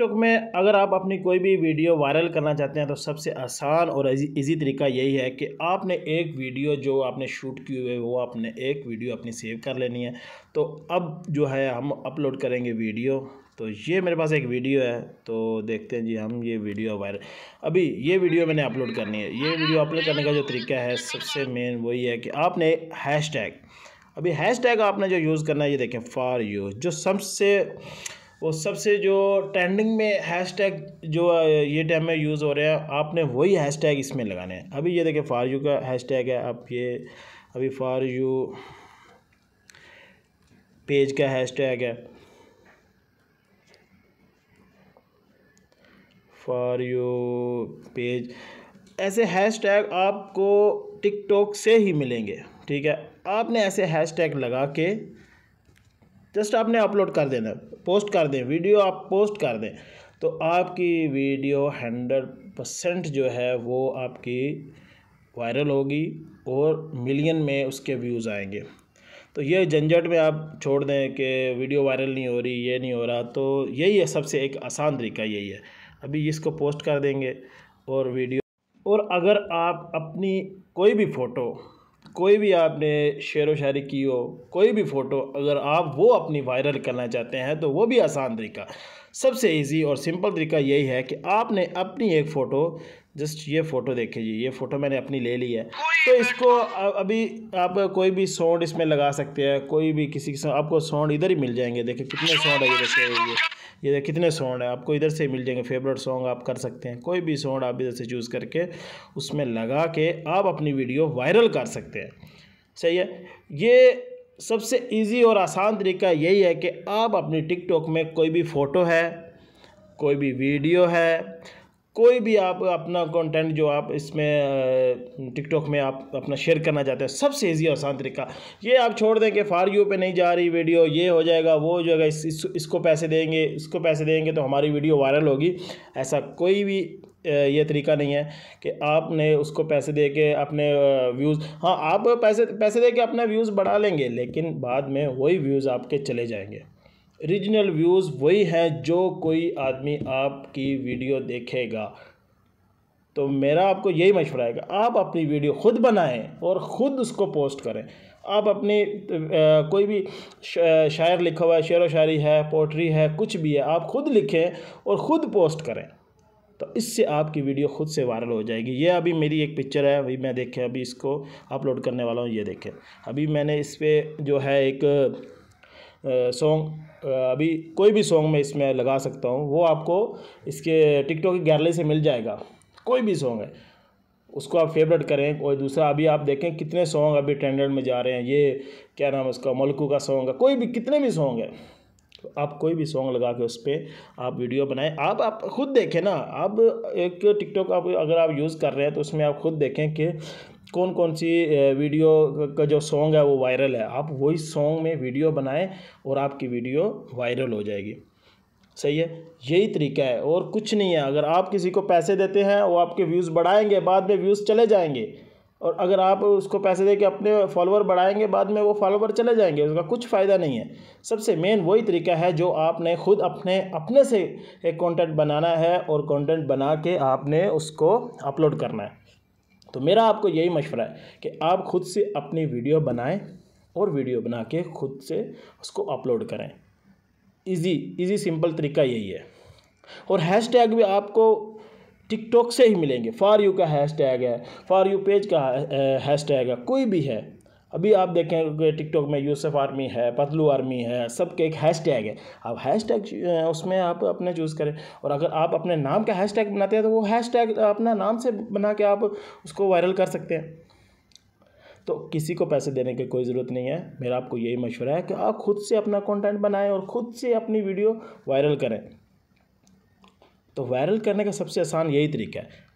TikTok में अगर आप अपनी कोई भी वीडियो वायरल करना चाहते हैं तो सबसे आसान और इजी तरीका यही है कि आपने एक वीडियो जो आपने शूट की हुई है वो आपने एक वीडियो अपनी सेव कर लेनी है तो अब जो है हम अपलोड करेंगे वीडियो तो ये मेरे पास एक वीडियो है तो देखते हैं जी हम ये वीडियो वायरल अभी ये वीडियो मैंने अपलोड करनी है ये वीडियो अपलोड करने का जो तरीका है सबसे मेन वही है कि आपने हैश टैग अभी हैश टैग आपने जो यूज़ करना है ये देखें फॉर यू जो सबसे वो सबसे जो ट्रेंडिंग में हैशटैग जो ये टाइम में यूज़ हो रहे हैं आपने वही हैशटैग इसमें लगाने हैं अभी ये देखें फार यू का हैशटैग है आप ये अभी फार यू पेज का हैशटैग है फॉर यू पेज ऐसे हैशटैग आपको टिकटॉक से ही मिलेंगे ठीक है आपने ऐसे हैशटैग लगा के जस्ट आपने अपलोड कर देना पोस्ट कर दें वीडियो आप पोस्ट कर दें तो आपकी वीडियो हंड्रेड परसेंट जो है वो आपकी वायरल होगी और मिलियन में उसके व्यूज़ आएंगे तो ये झंझट में आप छोड़ दें कि वीडियो वायरल नहीं हो रही ये नहीं हो रहा तो यही है सबसे एक आसान तरीका यही है अभी इसको पोस्ट कर देंगे और वीडियो और अगर आप अपनी कोई भी फ़ोटो कोई भी आपने शेर व शायरी की हो कोई भी फ़ोटो अगर आप वो अपनी वायरल करना चाहते हैं तो वो भी आसान तरीका सबसे इजी और सिंपल तरीका यही है कि आपने अपनी एक फ़ोटो जस्ट ये फ़ोटो देखे जी ये फ़ोटो मैंने अपनी ले ली है तो इसको अभी आप कोई भी साउंड इसमें लगा सकते हैं कोई भी किसी किस्म आपको साउंड इधर ही मिल जाएंगे देखिए कितने साउंड है ये देखिए ये ये कितने साउंड है आपको इधर से मिल जाएंगे फेवरेट सॉन्ग आप कर सकते हैं कोई भी साउंड आप इधर से चूज़ करके उसमें लगा के आप अपनी वीडियो वायरल कर सकते हैं सही है ये सबसे ईजी और आसान तरीका यही है कि आप अपनी टिकटॉक में कोई भी फ़ोटो है कोई भी वीडियो है कोई भी आप अपना कंटेंट जो आप इसमें टिकटॉक में आप अपना शेयर करना चाहते हैं सबसे ईजी और आसान तरीका ये आप छोड़ दें कि फार यू पे नहीं जा रही वीडियो ये हो जाएगा वो हो जाएगा इस, इस, इसको पैसे देंगे इसको पैसे देंगे तो हमारी वीडियो वायरल होगी ऐसा कोई भी ये तरीका नहीं है कि आपने उसको पैसे दे के अपने व्यूज़ हाँ आप पैसे पैसे दे के अपना व्यूज़ बढ़ा लेंगे लेकिन बाद में वही व्यूज़ आपके चले जाएंगे रीजनल व्यूज़ वही है जो कोई आदमी आपकी वीडियो देखेगा तो मेरा आपको यही मशवरा है कि आप अपनी वीडियो खुद बनाएं और ख़ुद उसको पोस्ट करें आप अपने कोई भी शायर लिखा हुआ है शेर व शायरी है पोट्री है कुछ भी है आप खुद लिखें और ख़ुद पोस्ट करें तो इससे आपकी वीडियो खुद से वायरल हो जाएगी ये अभी मेरी एक पिक्चर है अभी मैं देखें अभी इसको अपलोड करने वाला हूँ ये देखें अभी मैंने इस पर जो है एक सॉन्ग अभी कोई भी सॉन्ग मैं इसमें लगा सकता हूँ वो आपको इसके टिकटॉक की गैलरी से मिल जाएगा कोई भी सॉन्ग है उसको आप फेवरेट करें और दूसरा अभी आप देखें कितने सॉन्ग अभी ट्रेंडेड में जा रहे हैं ये क्या नाम है उसका मलकू का सॉन्ग है कोई भी कितने भी सॉन्ग है तो आप कोई भी सॉन्ग लगा के उस पर आप वीडियो बनाएं आप आप खुद देखें ना आप एक टिकटॉक आप अगर आप यूज़ कर रहे हैं तो उसमें आप खुद देखें कि कौन कौन सी वीडियो का जो सॉन्ग है वो वायरल है आप वही सॉन्ग में वीडियो बनाएं और आपकी वीडियो वायरल हो जाएगी सही है यही तरीका है और कुछ नहीं है अगर आप किसी को पैसे देते हैं वो आपके व्यूज़ बढ़ाएंगे बाद में व्यूज़ चले जाएंगे और अगर आप उसको पैसे दे के अपने फॉलोअर बढ़ाएंगे बाद में वो फॉलोवर चले जाएंगे उसका कुछ फ़ायदा नहीं है सबसे मेन वही तरीका है जो आपने खुद अपने अपने से एक कंटेंट बनाना है और कंटेंट बना के आपने उसको अपलोड करना है तो मेरा आपको यही मशवरा है कि आप खुद से अपनी वीडियो बनाएं और वीडियो बना के खुद से उसको अपलोड करें इजी इजी सिंपल तरीका यही है और हैशटैग भी आपको टिकटॉक से ही मिलेंगे फार यू का हैशटैग है फार यू पेज का हैशटैग है कोई भी है अभी आप देखें टिकटॉक में यूसफ आर्मी है पतलू आर्मी है सबके एक हैश टैग है आप हैश टैग उसमें आप अपने चूज़ करें और अगर आप अपने नाम का हैश टैग बनाते हैं तो वो हैश टैग अपना नाम से बना के आप उसको वायरल कर सकते हैं तो किसी को पैसे देने की कोई ज़रूरत नहीं है मेरा आपको यही मशवरा है कि आप खुद से अपना कंटेंट बनाएं और ख़ुद से अपनी वीडियो वायरल करें तो वायरल करने का सबसे आसान यही तरीका है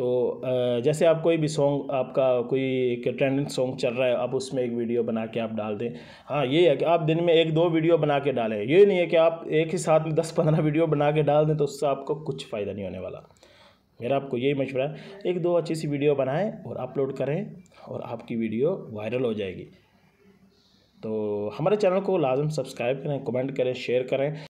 तो जैसे आप कोई भी सॉन्ग आपका कोई एक ट्रेंडिंग सॉन्ग चल रहा है आप उसमें एक वीडियो बना के आप डाल दें हाँ ये है कि आप दिन में एक दो वीडियो बना के डालें ये नहीं है कि आप एक ही साथ में दस पंद्रह वीडियो बना के डाल दें तो उससे आपको कुछ फ़ायदा नहीं होने वाला मेरा आपको यही मशवरा है एक दो अच्छी सी वीडियो बनाएँ और अपलोड करें और आपकी वीडियो वायरल हो जाएगी तो हमारे चैनल को लाजम सब्सक्राइब करें कमेंट करें शेयर करें